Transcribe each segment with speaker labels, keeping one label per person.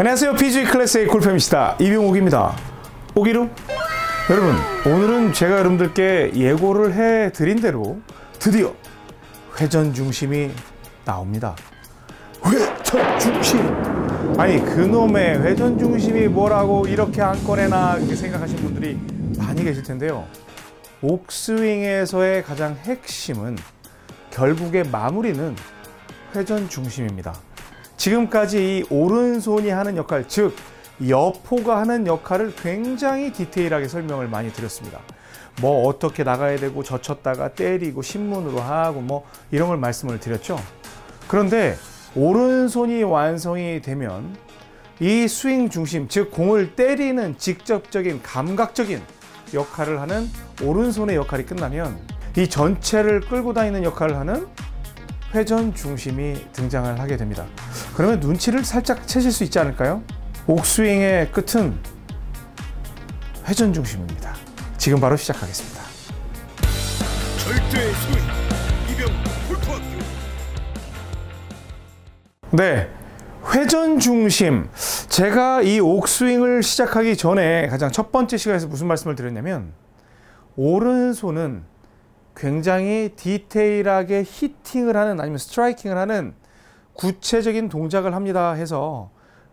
Speaker 1: 안녕하세요 PG 클래스의 골프입니다 이병옥입니다 오기루 여러분 오늘은 제가 여러분들께 예고를 해 드린 대로 드디어 회전 중심이 나옵니다 회전 중심 아니 그놈의 회전 중심이 뭐라고 이렇게 안 꺼내나 생각하시는 분들이 많이 계실 텐데요 옥스윙에서의 가장 핵심은 결국에 마무리는 회전 중심입니다 지금까지 오른손이 하는 역할, 즉 여포가 하는 역할을 굉장히 디테일하게 설명을 많이 드렸습니다. 뭐 어떻게 나가야 되고 젖혔다가 때리고 신문으로 하고 뭐 이런 걸 말씀을 드렸죠. 그런데 오른손이 완성이 되면 이 스윙 중심, 즉 공을 때리는 직접적인 감각적인 역할을 하는 오른손의 역할이 끝나면 이 전체를 끌고 다니는 역할을 하는 회전 중심이 등장을 하게 됩니다. 그러면 눈치를 살짝 채실 수 있지 않을까요? 옥스윙의 끝은 회전 중심입니다. 지금 바로 시작하겠습니다. 네, 회전 중심. 제가 이 옥스윙을 시작하기 전에 가장 첫 번째 시간에서 무슨 말씀을 드렸냐면 오른손은 굉장히 디테일하게 히팅을 하는 아니면 스트라이킹을 하는 구체적인 동작을 합니다 해서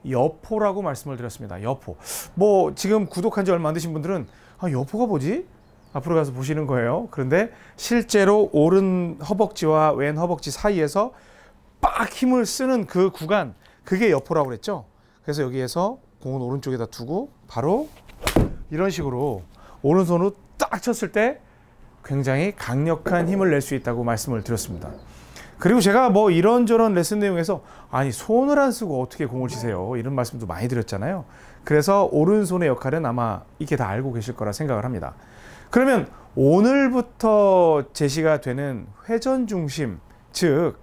Speaker 1: 여포라고 말씀을 드렸습니다. 여포. 뭐 지금 구독한 지 얼마 안 되신 분들은 아, 여포가 뭐지? 앞으로 가서 보시는 거예요. 그런데 실제로 오른 허벅지와 왼 허벅지 사이에서 빡 힘을 쓰는 그 구간 그게 여포라고 그랬죠. 그래서 여기에서 공은 오른쪽에다 두고 바로 이런 식으로 오른손으로 딱 쳤을 때 굉장히 강력한 힘을 낼 수 있다고 말씀을 드렸습니다. 그리고 제가 뭐 이런저런 레슨 내용에서 아니 손을 안 쓰고 어떻게 공을 치세요 이런 말씀도 많이 드렸잖아요. 그래서 오른손의 역할은 아마 이게 렇다 알고 계실 거라 생각을 합니다. 그러면 오늘부터 제시가 되는 회전 중심 즉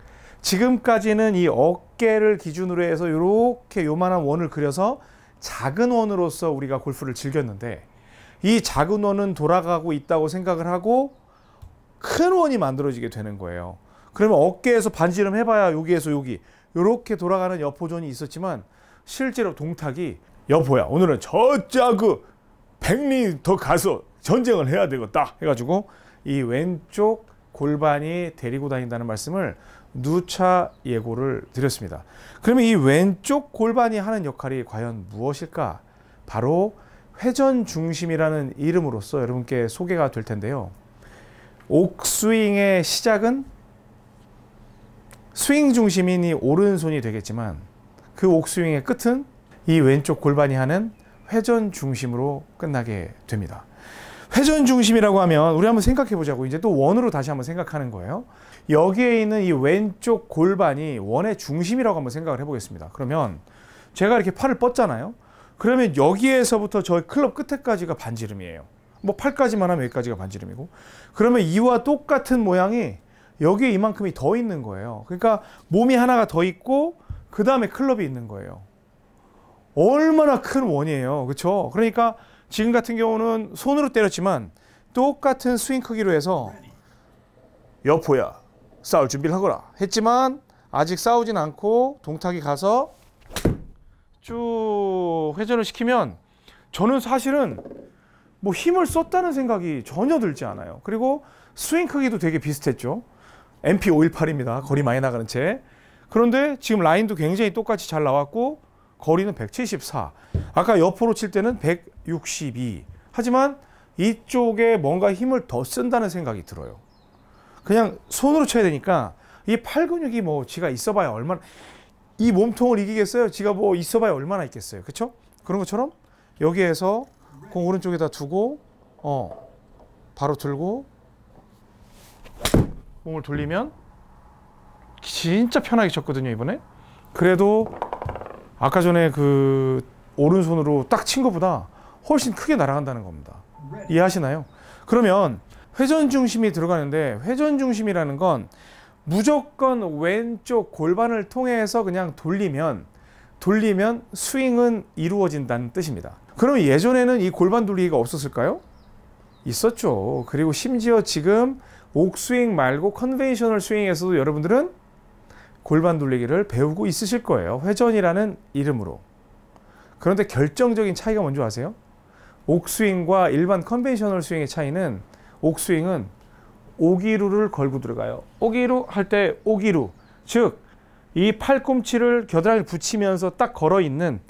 Speaker 1: 지금까지는 이 어깨를 기준으로 해서 이렇게 요만한 원을 그려서 작은 원으로서 우리가 골프를 즐겼는데 이 작은 원은 돌아가고 있다고 생각을 하고 큰 원이 만들어지게 되는 거예요. 그러면 어깨에서 반지름 해봐야 여기에서 여기 이렇게 돌아가는 여포존이 있었지만 실제로 동탁이 여포야 오늘은 저짜그 백리 더 가서 전쟁을 해야 되겠다 해가지고 이 왼쪽 골반이 데리고 다닌다는 말씀을 누차 예고를 드렸습니다. 그러면 이 왼쪽 골반이 하는 역할이 과연 무엇일까? 바로 회전 중심이라는 이름으로써 여러분께 소개가 될 텐데요. 옥스윙의 시작은 스윙 중심인 이 오른손이 되겠지만 그 옥스윙의 끝은 이 왼쪽 골반이 하는 회전 중심으로 끝나게 됩니다. 회전 중심이라고 하면 우리 한번 생각해 보자고 이제 또 원으로 다시 한번 생각하는 거예요. 여기에 있는 이 왼쪽 골반이 원의 중심이라고 한번 생각을 해 보겠습니다. 그러면 제가 이렇게 팔을 뻗잖아요. 그러면 여기에서부터 저 클럽 끝에까지가 반지름이에요. 뭐 팔까지만 하면 여기까지가 반지름이고 그러면 이와 똑같은 모양이 여기에 이만큼이 더 있는 거예요. 그러니까 몸이 하나가 더 있고 그 다음에 클럽이 있는 거예요. 얼마나 큰 원이에요. 그렇죠? 그러니까 지금 같은 경우는 손으로 때렸지만 똑같은 스윙 크기로 해서 여포야 싸울 준비를 하거라 했지만 아직 싸우진 않고 동탁이 가서 쭉 회전을 시키면 저는 사실은 뭐 힘을 썼다는 생각이 전혀 들지 않아요. 그리고 스윙 크기도 되게 비슷했죠. MP518입니다. 거리 많이 나가는 채. 그런데 지금 라인도 굉장히 똑같이 잘 나왔고 거리는 174. 아까 옆으로 칠 때는 162. 하지만 이쪽에 뭔가 힘을 더 쓴다는 생각이 들어요. 그냥 손으로 쳐야 되니까 이 팔 근육이 뭐 지가 있어봐야 얼마나 이 몸통을 이기겠어요? 지가 뭐 있어봐야 얼마나 있겠어요? 그렇죠? 그런 것처럼 여기에서 공 오른쪽에다 두고 어 바로 들고 몸을 돌리면 진짜 편하게 쳤거든요 이번에 그래도 아까 전에 그 오른손으로 딱 친 것보다 훨씬 크게 날아간다는 겁니다 이해하시나요? 그러면 회전 중심이 들어가는데 회전 중심이라는 건 무조건 왼쪽 골반을 통해서 그냥 돌리면 돌리면 스윙은 이루어진다는 뜻입니다 그럼 예전에는 이 골반 돌리기가 없었을까요? 있었죠 그리고 심지어 지금 옥스윙 말고 컨벤셔널 스윙에서도 여러분들은 골반 돌리기를 배우고 있으실 거예요. 회전이라는 이름으로. 그런데 결정적인 차이가 뭔지 아세요? 옥스윙과 일반 컨벤셔널 스윙의 차이는 옥스윙은 오기루를 걸고 들어가요. 오기루 할 때 오기루. 즉, 이 팔꿈치를 겨드랑이 붙이면서 딱 걸어 있는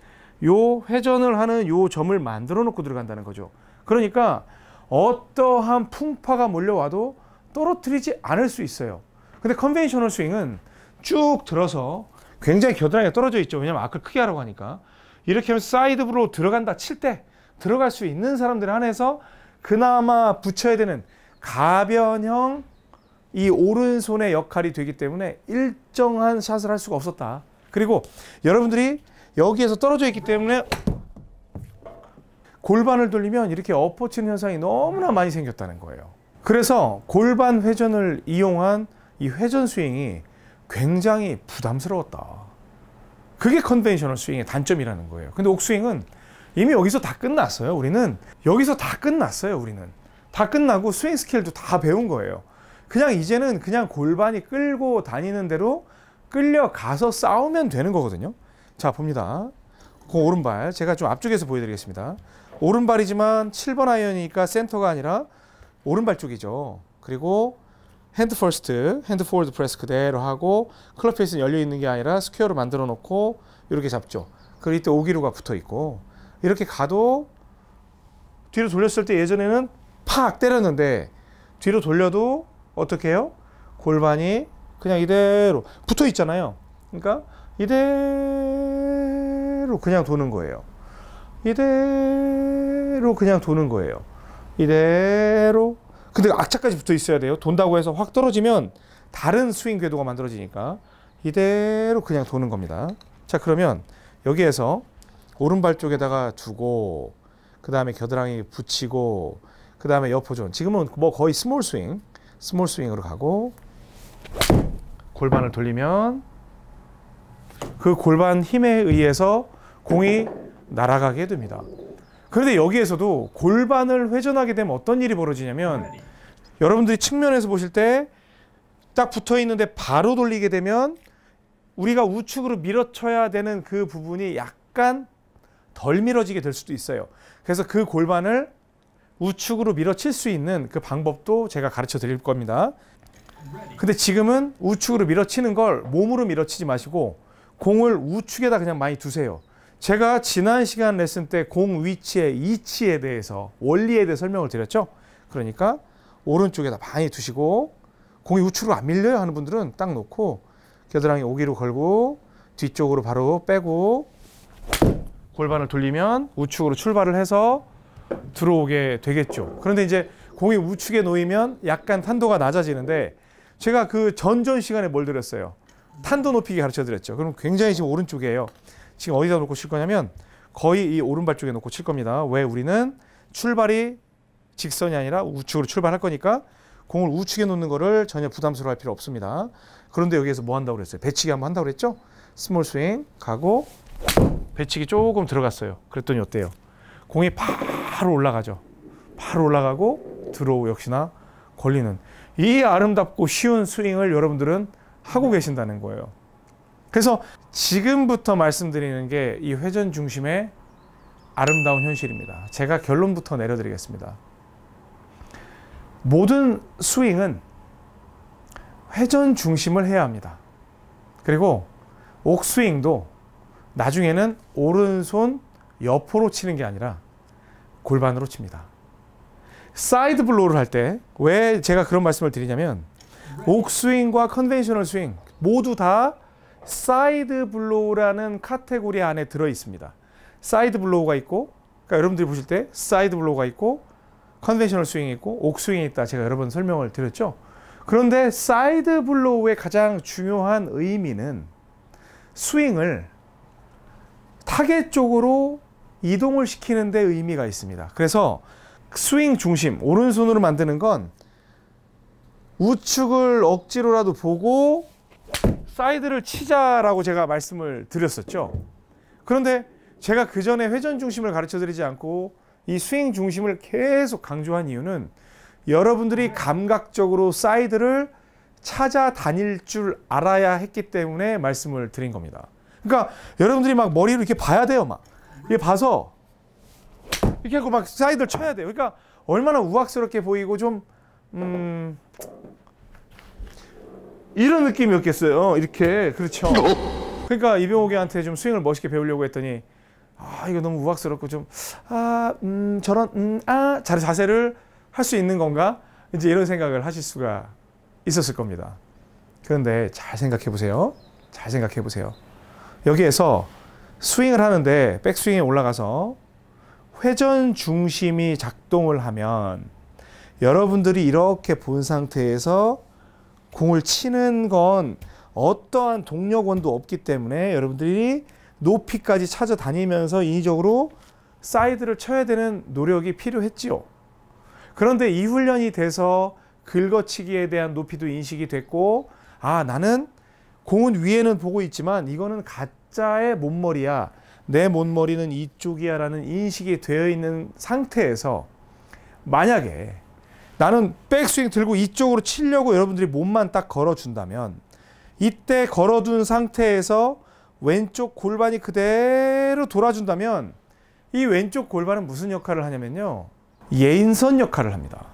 Speaker 1: 요 회전을 하는 요 점을 만들어 놓고 들어간다는 거죠. 그러니까 어떠한 풍파가 몰려와도 떨어뜨리지 않을 수 있어요. 근데 컨벤셔널 스윙은 쭉 들어서 굉장히 겨드랑이가 떨어져 있죠. 왜냐면 아크를 크게 하라고 하니까. 이렇게 하면 사이드브로 들어간다 칠 때 들어갈 수 있는 사람들 한해서 그나마 붙여야 되는 가변형 이 오른손의 역할이 되기 때문에 일정한 샷을 할 수가 없었다. 그리고 여러분들이 여기에서 떨어져 있기 때문에 골반을 돌리면 이렇게 엎어치는 현상이 너무나 많이 생겼다는 거예요. 그래서 골반 회전을 이용한 이 회전 스윙이 굉장히 부담스러웠다. 그게 컨벤셔널 스윙의 단점이라는 거예요. 근데 옥스윙은 이미 여기서 다 끝났어요. 우리는 여기서 다 끝났어요. 우리는 다 끝나고 스윙 스킬도 다 배운 거예요. 그냥 이제는 그냥 골반이 끌고 다니는 대로 끌려가서 싸우면 되는 거거든요. 자, 봅니다. 그 오른발 제가 좀 앞쪽에서 보여드리겠습니다. 오른발이지만 7번 아이언이니까 센터가 아니라 오른발 쪽이죠. 그리고 핸드 퍼스트, 핸드 포워드 프레스 그대로 하고 클럽 페이스는 열려 있는 게 아니라 스퀘어로 만들어 놓고 이렇게 잡죠. 그리고 이때 오기로가 붙어 있고 이렇게 가도 뒤로 돌렸을 때 예전에는 팍 때렸는데 뒤로 돌려도 어떻게 해요? 골반이 그냥 이대로 붙어 있잖아요. 그러니까 이대로 그냥 도는 거예요. 이대로 그냥 도는 거예요. 이대로 근데 악차까지 붙어 있어야 돼요. 돈다고 해서 확 떨어지면 다른 스윙 궤도가 만들어지니까 이대로 그냥 도는 겁니다. 자 그러면 여기에서 오른발 쪽에다가 두고 그 다음에 겨드랑이 붙이고 그 다음에 여포존 지금은 뭐 거의 스몰 스윙 스몰 스윙으로 가고 골반을 돌리면 그 골반 힘에 의해서 공이 날아가게 됩니다. 그런데 여기에서도 골반을 회전하게 되면 어떤 일이 벌어지냐면 음. 여러분들이 측면에서 보실 때 딱 붙어 있는데 바로 돌리게 되면 우리가 우측으로 밀어쳐야 되는 그 부분이 약간 덜 밀어지게 될 수도 있어요. 그래서 그 골반을 우측으로 밀어칠 수 있는 그 방법도 제가 가르쳐 드릴 겁니다. 근데 지금은 우측으로 밀어치는 걸 몸으로 밀어치지 마시고 공을 우측에다 그냥 많이 두세요. 제가 지난 시간 레슨 때 공 위치의 이치에 대해서 원리에 대해 설명을 드렸죠. 그러니까 오른쪽에다 많이 두시고 공이 우측으로 안 밀려요 하는 분들은 딱 놓고 겨드랑이 오기로 걸고 뒤쪽으로 바로 빼고 골반을 돌리면 우측으로 출발을 해서 들어오게 되겠죠. 그런데 이제 공이 우측에 놓이면 약간 탄도가 낮아지는데 제가 그 전전 시간에 뭘 드렸어요? 탄도 높이기 가르쳐 드렸죠. 그럼 굉장히 지금 오른쪽이에요. 지금 어디다 놓고 칠 거냐면 거의 이 오른발 쪽에 놓고 칠 겁니다. 왜 우리는 출발이 직선이 아니라 우측으로 출발할 거니까 공을 우측에 놓는 거를 전혀 부담스러워할 필요 없습니다. 그런데 여기에서 뭐 한다고 그랬어요? 배치기 한번 한다고 그랬죠? 스몰 스윙 가고 배치기 조금 들어갔어요. 그랬더니 어때요? 공이 바로 올라가죠. 바로 올라가고 들어오 역시나 걸리는 이 아름답고 쉬운 스윙을 여러분들은 하고 계신다는 거예요. 그래서 지금부터 말씀드리는 게 이 회전 중심의 아름다운 현실입니다. 제가 결론부터 내려드리겠습니다. 모든 스윙은 회전 중심을 해야 합니다. 그리고 옥스윙도 나중에는 오른손 옆으로 치는 게 아니라 골반으로 칩니다. 사이드 블로우를 할 때 왜 제가 그런 말씀을 드리냐면 옥스윙과 컨벤셔널 스윙 모두 다 사이드 블로우라는 카테고리 안에 들어 있습니다. 사이드 블로우가 있고 그러니까 여러분들이 보실 때 사이드 블로우가 있고 컨벤셔널 스윙이 있고 옥스윙이 있다 제가 여러 번 설명을 드렸죠. 그런데 사이드 블로우의 가장 중요한 의미는 스윙을 타겟 쪽으로 이동을 시키는 데 의미가 있습니다. 그래서 스윙 중심, 오른손으로 만드는 건 우측을 억지로라도 보고 사이드를 치자라고 제가 말씀을 드렸었죠. 그런데 제가 그 전에 회전 중심을 가르쳐 드리지 않고 이 스윙 중심을 계속 강조한 이유는 여러분들이 감각적으로 사이드를 찾아다닐 줄 알아야 했기 때문에 말씀을 드린 겁니다. 그러니까 여러분들이 막 머리를 이렇게 봐야 돼요. 막. 이게 렇 봐서 이렇게 하고 막 사이드를 쳐야 돼요. 그러니까 얼마나 우악스럽게 보이고 좀, 음, 이런 느낌이었겠어요. 이렇게 그렇죠. 어? 그러니까 이병옥이한테 좀 스윙을 멋있게 배우려고 했더니 아 이거 너무 우악스럽고 좀아음 저런 음아 자세를 할 수 있는 건가 이제 이런 생각을 하실 수가 있었을 겁니다. 그런데 잘 생각해 보세요. 잘 생각해 보세요. 여기에서 스윙을 하는데 백스윙에 올라가서 회전 중심이 작동을 하면 여러분들이 이렇게 본 상태에서 공을 치는 건 어떠한 동력원도 없기 때문에 여러분들이 높이까지 찾아다니면서 인위적으로 사이드를 쳐야 되는 노력이 필요했지요. 그런데 이 훈련이 돼서 긁어치기에 대한 높이도 인식이 됐고 아 나는 공은 위에는 보고 있지만 이거는 가짜의 몸머리야. 내 몸머리는 이쪽이야 라는 인식이 되어 있는 상태에서 만약에 나는 백스윙 들고 이쪽으로 치려고 여러분들이 몸만 딱 걸어준다면 이때 걸어둔 상태에서 왼쪽 골반이 그대로 돌아준다면 이 왼쪽 골반은 무슨 역할을 하냐면요. 예인선 역할을 합니다.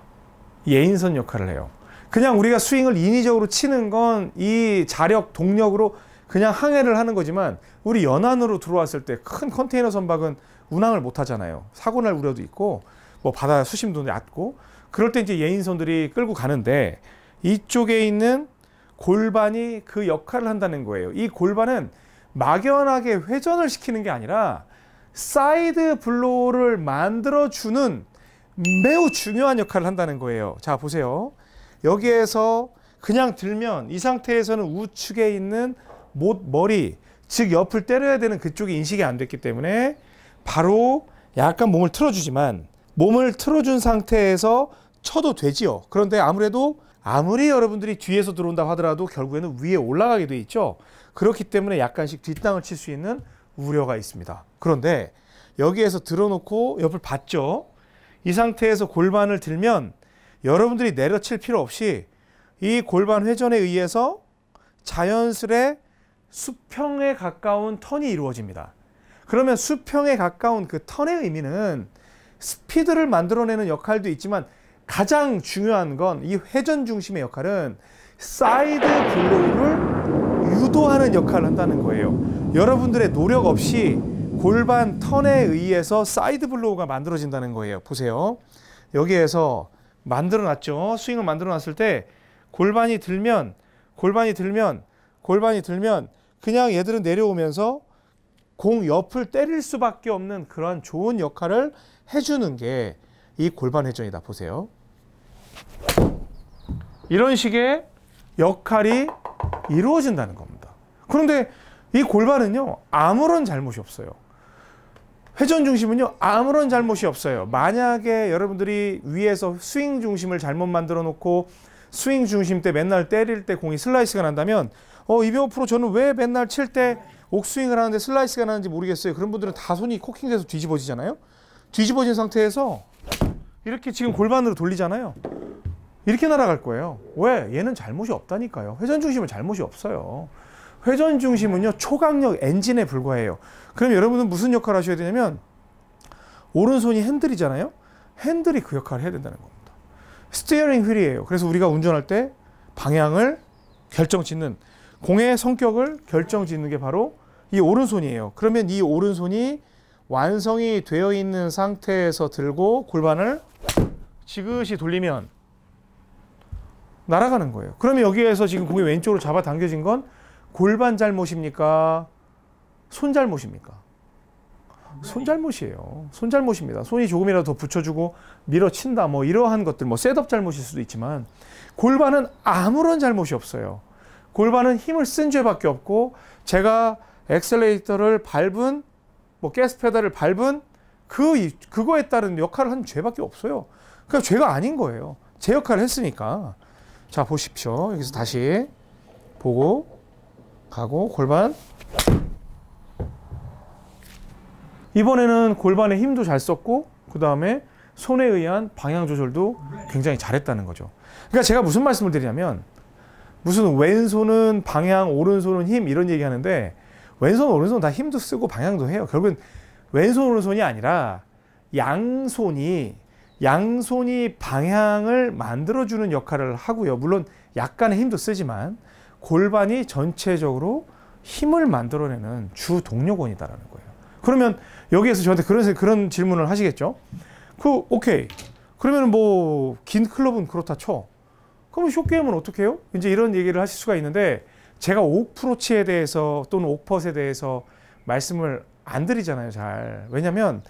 Speaker 1: 예인선 역할을 해요. 그냥 우리가 스윙을 인위적으로 치는 건 이 자력, 동력으로 그냥 항해를 하는 거지만 우리 연안으로 들어왔을 때 큰 컨테이너 선박은 운항을 못 하잖아요. 사고 날 우려도 있고 뭐 바다 수심도 낮고 그럴 때 이제 예인선들이 끌고 가는데 이쪽에 있는 골반이 그 역할을 한다는 거예요. 이 골반은 막연하게 회전을 시키는 게 아니라 사이드 블로우를 만들어주는 매우 중요한 역할을 한다는 거예요. 자, 보세요. 여기에서 그냥 들면 이 상태에서는 우측에 있는 못, 머리, 즉 옆을 때려야 되는 그쪽이 인식이 안 됐기 때문에 바로 약간 몸을 틀어주지만 몸을 틀어준 상태에서 쳐도 되지요. 그런데 아무래도 아무리 여러분들이 뒤에서 들어온다 하더라도 결국에는 위에 올라가게 돼 있죠. 그렇기 때문에 약간씩 뒷땅을 칠 수 있는 우려가 있습니다. 그런데 여기에서 들어놓고 옆을 봤죠. 이 상태에서 골반을 들면 여러분들이 내려칠 필요 없이 이 골반 회전에 의해서 자연스레 수평에 가까운 턴이 이루어집니다. 그러면 수평에 가까운 그 턴의 의미는 스피드를 만들어내는 역할도 있지만 가장 중요한 건 이 회전 중심의 역할은 사이드 블로우를 유도하는 역할을 한다는 거예요. 여러분들의 노력 없이 골반 턴에 의해서 사이드 블로우가 만들어진다는 거예요. 보세요. 여기에서 만들어놨죠. 스윙을 만들어놨을 때 골반이 들면 골반이 들면 골반이 들면 그냥 얘들은 내려오면서 공 옆을 때릴 수밖에 없는 그런 좋은 역할을 해주는 게 이 골반 회전이다. 보세요. 이런 식의 역할이 이루어진다는 겁니다. 그런데 이 골반은요, 아무런 잘못이 없어요. 회전 중심은요, 아무런 잘못이 없어요. 만약에 여러분들이 위에서 스윙 중심을 잘못 만들어 놓고 스윙 중심 때 맨날 때릴 때 공이 슬라이스가 난다면 어, 이병호 프로 저는 왜 맨날 칠 때 옥스윙을 하는데 슬라이스가 나는지 모르겠어요. 그런 분들은 다 손이 코킹돼서 뒤집어지잖아요. 뒤집어진 상태에서 이렇게 지금 골반으로 돌리잖아요. 이렇게 날아갈 거예요. 왜? 얘는 잘못이 없다니까요. 회전 중심은 잘못이 없어요. 회전 중심은요. 초강력 엔진에 불과해요. 그럼 여러분은 무슨 역할을 하셔야 되냐면 오른손이 핸들이잖아요. 핸들이 그 역할을 해야 된다는 겁니다. 스티어링 휠이에요. 그래서 우리가 운전할 때 방향을 결정짓는 공의 성격을 결정짓는 게 바로 이 오른손이에요. 그러면 이 오른손이 완성이 되어 있는 상태에서 들고 골반을 지그시 돌리면 날아가는 거예요. 그러면 여기에서 지금 공이 왼쪽으로 잡아당겨진 건 골반 잘못입니까? 손 잘못입니까? 손 잘못이에요. 손 잘못입니다. 손이 조금이라도 더 붙여주고 밀어친다 뭐 이러한 것들 뭐 셋업 잘못일 수도 있지만 골반은 아무런 잘못이 없어요. 골반은 힘을 쓴 죄밖에 없고 제가 엑셀레이터를 밟은 뭐 가스 페달을 밟은 그 그거에 따른 역할을 한 죄밖에 없어요. 그 죄가 아닌 거예요. 제 역할을 했으니까. 자 보십시오. 여기서 다시 보고 가고 골반 이번에는 골반에 힘도 잘 썼고 그 다음에 손에 의한 방향 조절도 굉장히 잘했다는 거죠. 그러니까 제가 무슨 말씀을 드리냐면 무슨 왼손은 방향, 오른손은 힘 이런 얘기 하는데 왼손 오른손 다 힘도 쓰고 방향도 해요. 결국은 왼손 오른손이 아니라 양손이 양손이 방향을 만들어주는 역할을 하고요. 물론 약간의 힘도 쓰지만 골반이 전체적으로 힘을 만들어내는 주 동력원이다라는 거예요. 그러면 여기에서 저한테 그런 그런 질문을 하시겠죠. 그 오케이. 그러면 뭐긴 클럽은 그렇다 쳐. 그러쇼 게임은 어떻게 해요? 이제 이런 얘기를 하실 수가 있는데 제가 5%치에 대해서 또는 5%에 대해서 말씀을 안 드리잖아요, 잘. 왜냐면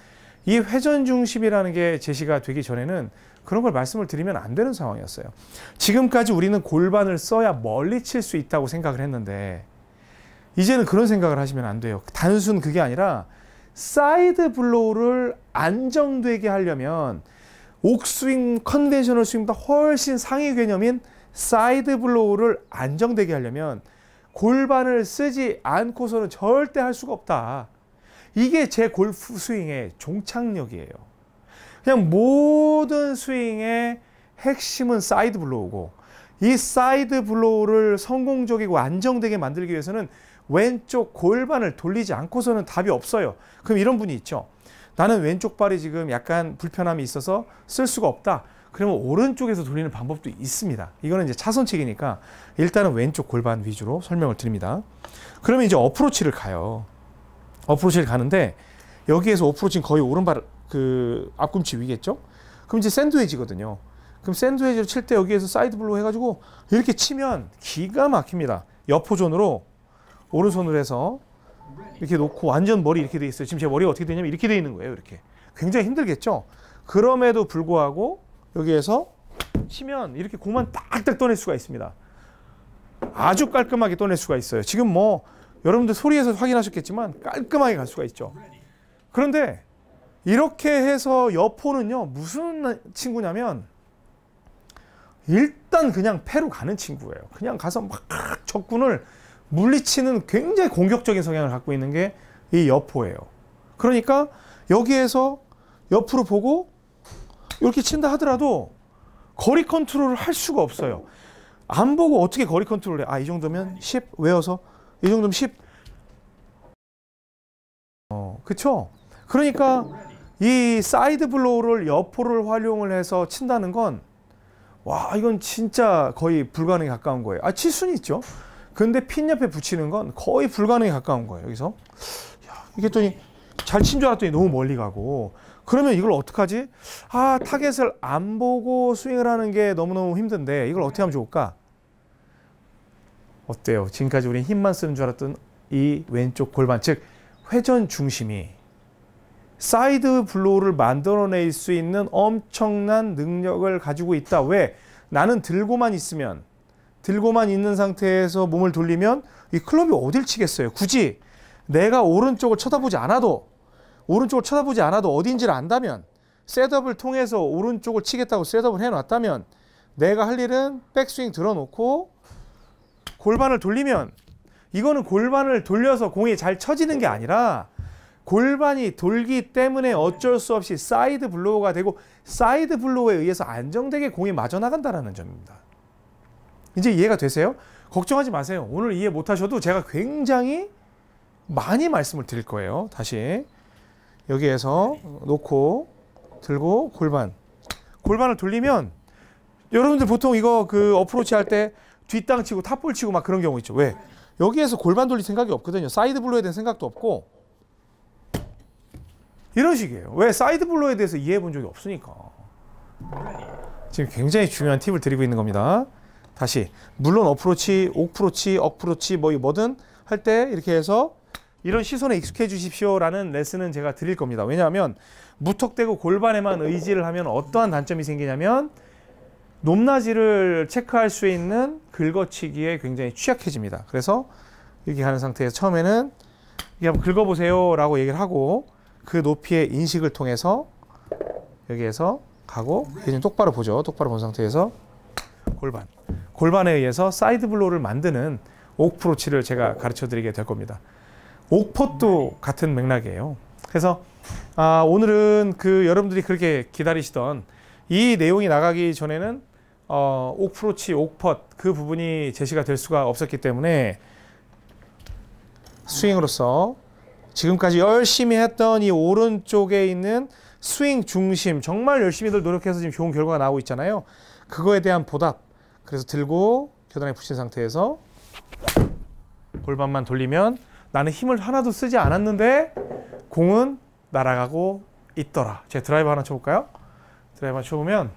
Speaker 1: 이 회전 중심이라는 게 제시가 되기 전에는 그런 걸 말씀을 드리면 안 되는 상황이었어요. 지금까지 우리는 골반을 써야 멀리 칠 수 있다고 생각을 했는데 이제는 그런 생각을 하시면 안 돼요. 단순 그게 아니라 사이드 블로우를 안정되게 하려면 옥스윙, 컨벤셔널 스윙보다 훨씬 상위 개념인 사이드 블로우를 안정되게 하려면 골반을 쓰지 않고서는 절대 할 수가 없다. 이게 제 골프 스윙의 종착역이에요. 그냥 모든 스윙의 핵심은 사이드 블로우고 이 사이드 블로우를 성공적이고 안정되게 만들기 위해서는 왼쪽 골반을 돌리지 않고서는 답이 없어요. 그럼 이런 분이 있죠. 나는 왼쪽 발이 지금 약간 불편함이 있어서 쓸 수가 없다. 그러면 오른쪽에서 돌리는 방법도 있습니다. 이거는 이제 차선책이니까 일단은 왼쪽 골반 위주로 설명을 드립니다. 그러면 이제 어프로치를 가요. 어프로치를 가는데 여기에서 어프로치는 거의 오른발 그 앞꿈치 위겠죠? 그럼 이제 샌드웨지거든요. 그럼 샌드웨지를 칠 때 여기에서 사이드 블로 해가지고 이렇게 치면 기가 막힙니다. 옆호존으로 오른손으로 해서 이렇게 놓고 완전 머리 이렇게 돼 있어요. 지금 제 머리가 어떻게 되냐면 이렇게 돼 있는 거예요. 이렇게 굉장히 힘들겠죠. 그럼에도 불구하고 여기에서 치면 이렇게 공만 딱딱 떠낼 수가 있습니다. 아주 깔끔하게 떠낼 수가 있어요. 지금 뭐 여러분들 소리에서 확인하셨겠지만 깔끔하게 갈 수가 있죠. 그런데 이렇게 해서 여포는요 무슨 친구냐면 일단 그냥 패로 가는 친구예요. 그냥 가서 막 적군을 물리치는 굉장히 공격적인 성향을 갖고 있는 게 이 여포예요. 그러니까 여기에서 옆으로 보고 이렇게 친다 하더라도 거리 컨트롤을 할 수가 없어요. 안 보고 어떻게 거리 컨트롤 을 해? 아, 이 정도면 10 외워서 이 정도면 10. 어, 그쵸? 그러니까 이 사이드 블로우를 여포를 활용을 해서 친다는 건 와, 이건 진짜 거의 불가능에 가까운 거예요. 아, 칠 수는 있죠. 근데 핀 옆에 붙이는 건 거의 불가능에 가까운 거예요. 여기서. 야, 이게 또잘친 줄 알았더니 너무 멀리 가고 그러면 이걸 어떡하지? 아, 타겟을 안 보고 스윙을 하는 게 너무너무 힘든데 이걸 어떻게 하면 좋을까? 어때요? 지금까지 우리 힘만 쓰는 줄 알았던 이 왼쪽 골반, 즉 회전 중심이 사이드 블로우를 만들어낼 수 있는 엄청난 능력을 가지고 있다. 왜? 나는 들고만 있으면, 들고만 있는 상태에서 몸을 돌리면 이 클럽이 어딜 치겠어요. 굳이 내가 오른쪽을 쳐다보지 않아도 오른쪽을 쳐다보지 않아도 어딘지를 안다면 셋업을 통해서 오른쪽을 치겠다고 셋업을 해놨다면 내가 할 일은 백스윙 들어놓고 골반을 돌리면 이거는 골반을 돌려서 공이 잘 쳐지는 게 아니라 골반이 돌기 때문에 어쩔 수 없이 사이드 블로우가 되고 사이드 블로우에 의해서 안정되게 공이 맞아 나간다라는 점입니다. 이제 이해가 되세요? 걱정하지 마세요. 오늘 이해 못 하셔도 제가 굉장히 많이 말씀을 드릴 거예요. 다시 여기에서 놓고 들고 골반 골반을 돌리면 여러분들 보통 이거 그 어프로치 할 때 뒷땅 치고 탑볼 치고 막 그런 경우 있죠 왜 여기에서 골반 돌릴 생각이 없거든요 사이드 블로에 대한 생각도 없고 이런 식이에요 왜 사이드 블로에 대해서 이해해 본 적이 없으니까 지금 굉장히 중요한 팁을 드리고 있는 겁니다 다시 물론 어프로치, 옥프로치, 억프로치 뭐 뭐든 할 때 이렇게 해서 이런 시선에 익숙해 주십시오라는 레슨은 제가 드릴 겁니다. 왜냐하면 무턱대고 골반에만 의지를 하면 어떠한 단점이 생기냐면 높낮이를 체크할 수 있는 긁어치기에 굉장히 취약해집니다. 그래서 이렇게 가는 상태에서 처음에는 이 한번 긁어보세요 라고 얘기를 하고 그 높이의 인식을 통해서 여기에서 가고 이게 똑바로 보죠. 똑바로 본 상태에서 골반. 골반에 의해서 사이드 블로우를 만드는 옥프로치를 제가 가르쳐 드리게 될 겁니다. 옥폿도 네. 같은 맥락이에요. 그래서 아, 오늘은 그 여러분들이 그렇게 기다리시던 이 내용이 나가기 전에는 어, 옥프로치, 옥폿 그 부분이 제시가 될 수가 없었기 때문에 스윙으로서 지금까지 열심히 했던 이 오른쪽에 있는 스윙 중심 정말 열심히들 노력해서 지금 좋은 결과가 나오고 있잖아요. 그거에 대한 보답 그래서 들고 겨단에 붙인 상태에서 골반만 돌리면 나는 힘을 하나도 쓰지 않았는데 공은 날아가고 있더라. 제 드라이버 하나 쳐볼까요? 드라이버 쳐보면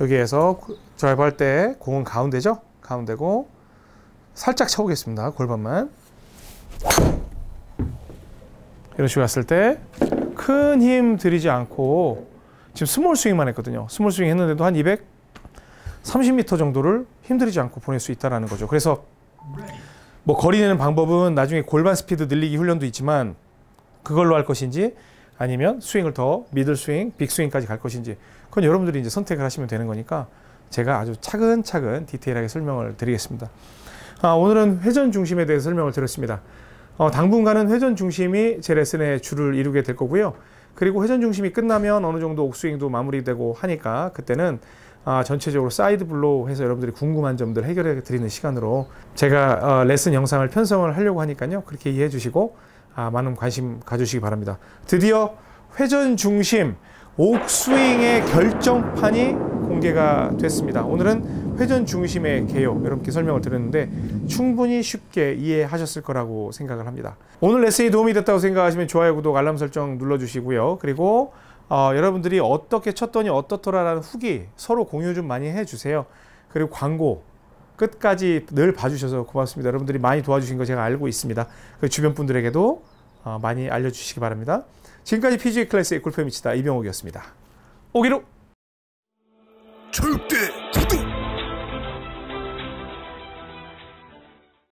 Speaker 1: 여기에서 드라이브 할때 공은 가운데죠? 가운데고 살짝 쳐보겠습니다. 골반만 이런 식으로 했을 때 큰 힘 들이지 않고 지금 스몰 스윙만 했거든요. 스몰 스윙 했는데도 한 200? 30m 정도를 힘들이지 않고 보낼 수 있다는 거죠. 그래서 뭐 거리 내는 방법은 나중에 골반 스피드 늘리기 훈련도 있지만 그걸로 할 것인지 아니면 스윙을 더 미들 스윙, 빅 스윙까지 갈 것인지 그건 여러분들이 이제 선택을 하시면 되는 거니까 제가 아주 차근차근 디테일하게 설명을 드리겠습니다. 아, 오늘은 회전 중심에 대해서 설명을 드렸습니다. 어, 당분간은 회전 중심이 제 레슨의 줄을 이루게 될 거고요. 그리고 회전 중심이 끝나면 어느 정도 옥스윙도 마무리되고 하니까 그때는 아, 전체적으로 사이드 블로우 해서 여러분들이 궁금한 점들 해결해 드리는 시간으로 제가 어, 레슨 영상을 편성을 하려고 하니까요. 그렇게 이해해 주시고 아, 많은 관심 가져주시기 바랍니다. 드디어 회전 중심 옥스윙의 결정판이 공개가 됐습니다. 오늘은 회전 중심의 개요 여러분께 설명을 드렸는데 충분히 쉽게 이해하셨을 거라고 생각을 합니다. 오늘 레슨이 도움이 됐다고 생각하시면 좋아요, 구독, 알람 설정 눌러주시고요. 그리고 어, 여러분들이 어떻게 쳤더니 어떻더라라는 후기 서로 공유 좀 많이 해주세요. 그리고 광고 끝까지 늘 봐주셔서 고맙습니다. 여러분들이 많이 도와주신 거 제가 알고 있습니다. 그 주변 분들에게도 어, 많이 알려주시기 바랍니다. 지금까지 PGA 클래스의 골프에 미치다 이병옥이었습니다. 오기로 절대